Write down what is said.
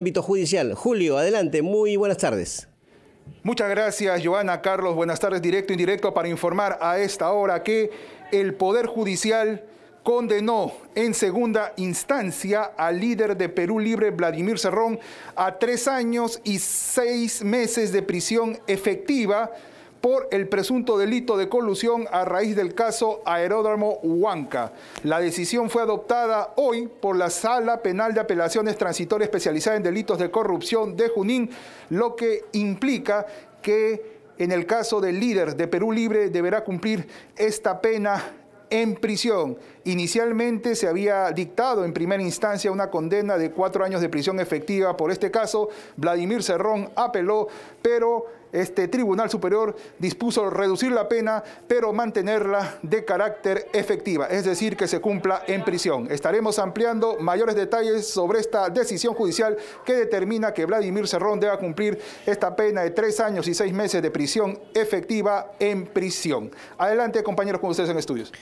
ámbito judicial. Julio, adelante, muy buenas tardes. Muchas gracias, Joana Carlos. Buenas tardes, directo e indirecto, para informar a esta hora que el Poder Judicial condenó en segunda instancia al líder de Perú Libre, Vladimir Cerrón, a tres años y seis meses de prisión efectiva por el presunto delito de colusión a raíz del caso Aeródromo Huanca. La decisión fue adoptada hoy por la Sala Penal de Apelaciones Transitoria Especializada en Delitos de Corrupción de Junín, lo que implica que en el caso del líder de Perú Libre deberá cumplir esta pena en prisión. Inicialmente se había dictado en primera instancia una condena de cuatro años de prisión efectiva por este caso. Vladimir Cerrón apeló, pero este Tribunal Superior dispuso reducir la pena, pero mantenerla de carácter efectiva, es decir, que se cumpla en prisión. Estaremos ampliando mayores detalles sobre esta decisión judicial que determina que Vladimir Cerrón deba cumplir esta pena de tres años y seis meses de prisión efectiva en prisión. Adelante, compañeros, con ustedes en estudios.